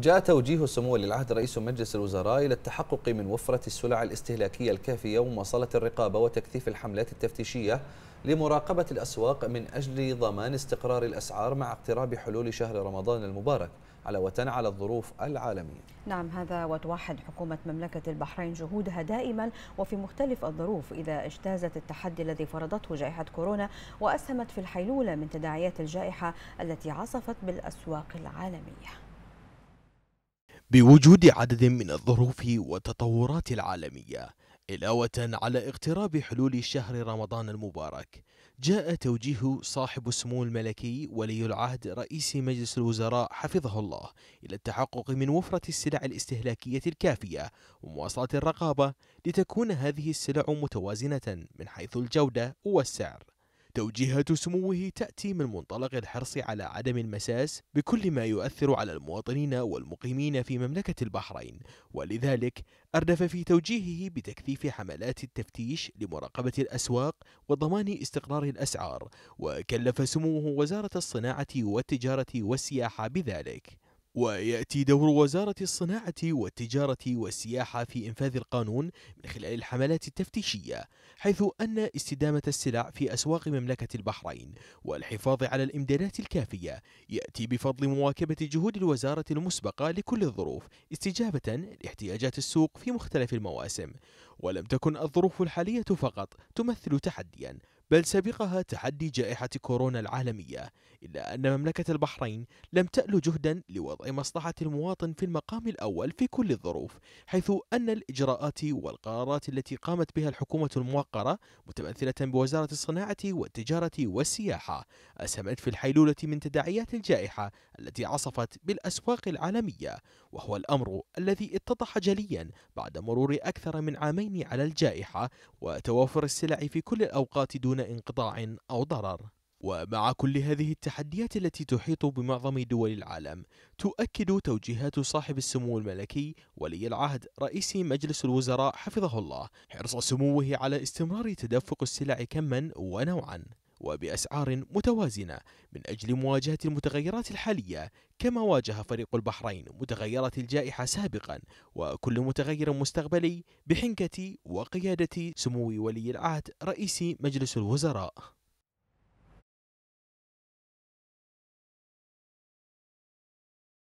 جاء توجيه سمو العهد رئيس مجلس الوزراء إلى التحقق من وفرة السلع الاستهلاكية الكافية ومواصلة الرقابة وتكثيف الحملات التفتيشية لمراقبة الأسواق من أجل ضمان استقرار الأسعار مع اقتراب حلول شهر رمضان المبارك علاوة على الظروف العالمية نعم هذا وتوحد حكومة مملكة البحرين جهودها دائما وفي مختلف الظروف إذا اجتازت التحدي الذي فرضته جائحة كورونا وأسهمت في الحيلولة من تداعيات الجائحة التي عصفت بالأسواق العالمية بوجود عدد من الظروف والتطورات العالمية إلاوة على اقتراب حلول شهر رمضان المبارك جاء توجيه صاحب السمو الملكي ولي العهد رئيس مجلس الوزراء حفظه الله إلى التحقق من وفرة السلع الاستهلاكية الكافية ومواصلة الرقابة لتكون هذه السلع متوازنة من حيث الجودة والسعر توجيهات سموه تأتي من منطلق الحرص على عدم المساس بكل ما يؤثر على المواطنين والمقيمين في مملكة البحرين ولذلك أردف في توجيهه بتكثيف حملات التفتيش لمراقبة الأسواق وضمان استقرار الأسعار وكلف سموه وزارة الصناعة والتجارة والسياحة بذلك ويأتي دور وزارة الصناعة والتجارة والسياحة في إنفاذ القانون من خلال الحملات التفتيشية حيث أن استدامة السلع في أسواق مملكة البحرين والحفاظ على الإمدادات الكافية يأتي بفضل مواكبة جهود الوزارة المسبقة لكل الظروف استجابة لاحتياجات السوق في مختلف المواسم ولم تكن الظروف الحالية فقط تمثل تحديا بل سبقها تحدي جائحة كورونا العالمية إلا أن مملكة البحرين لم تأل جهدا لوضع مصلحة المواطن في المقام الأول في كل الظروف حيث أن الإجراءات والقرارات التي قامت بها الحكومة الموقرة متمثلة بوزارة الصناعة والتجارة والسياحة أسهمت في الحيلولة من تداعيات الجائحة التي عصفت بالأسواق العالمية وهو الأمر الذي اتضح جليا بعد مرور أكثر من عامين على الجائحة وتوافر السلع في كل الأوقات دون دون انقطاع أو ضرر ومع كل هذه التحديات التي تحيط بمعظم دول العالم تؤكد توجيهات صاحب السمو الملكي ولي العهد رئيس مجلس الوزراء حفظه الله حرص سموه على استمرار تدفق السلع كما ونوعا وبأسعار متوازنة من أجل مواجهة المتغيرات الحالية كما واجه فريق البحرين متغيرات الجائحة سابقا وكل متغير مستقبلي بحنكة وقيادة سمو ولي العهد رئيس مجلس الوزراء